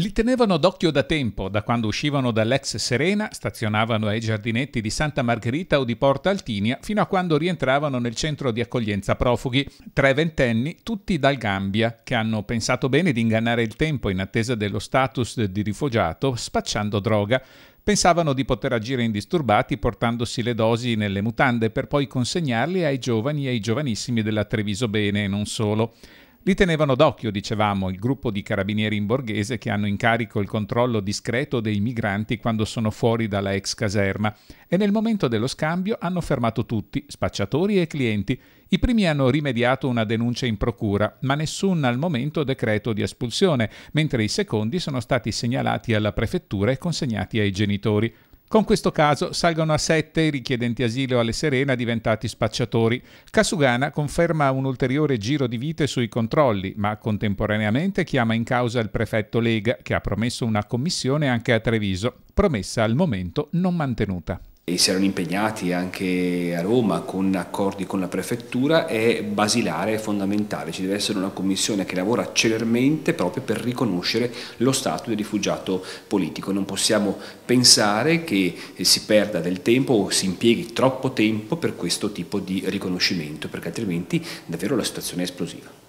Li tenevano d'occhio da tempo, da quando uscivano dall'ex Serena, stazionavano ai giardinetti di Santa Margherita o di Porta Altinia, fino a quando rientravano nel centro di accoglienza profughi, tre ventenni, tutti dal Gambia, che hanno pensato bene di ingannare il tempo in attesa dello status di rifugiato, spacciando droga. Pensavano di poter agire indisturbati portandosi le dosi nelle mutande per poi consegnarle ai giovani e ai giovanissimi della Treviso Bene e non solo. Li tenevano d'occhio, dicevamo, il gruppo di carabinieri in borghese che hanno in carico il controllo discreto dei migranti quando sono fuori dalla ex caserma e nel momento dello scambio hanno fermato tutti, spacciatori e clienti. I primi hanno rimediato una denuncia in procura, ma nessun al momento decreto di espulsione, mentre i secondi sono stati segnalati alla prefettura e consegnati ai genitori. Con questo caso salgono a 7 i richiedenti asilo alle Serena diventati spacciatori. Casugana conferma un ulteriore giro di vite sui controlli, ma contemporaneamente chiama in causa il prefetto Lega, che ha promesso una commissione anche a Treviso, promessa al momento non mantenuta e si erano impegnati anche a Roma con accordi con la prefettura è basilare, e fondamentale, ci deve essere una commissione che lavora celermente proprio per riconoscere lo stato di rifugiato politico, non possiamo pensare che si perda del tempo o si impieghi troppo tempo per questo tipo di riconoscimento perché altrimenti davvero la situazione è esplosiva.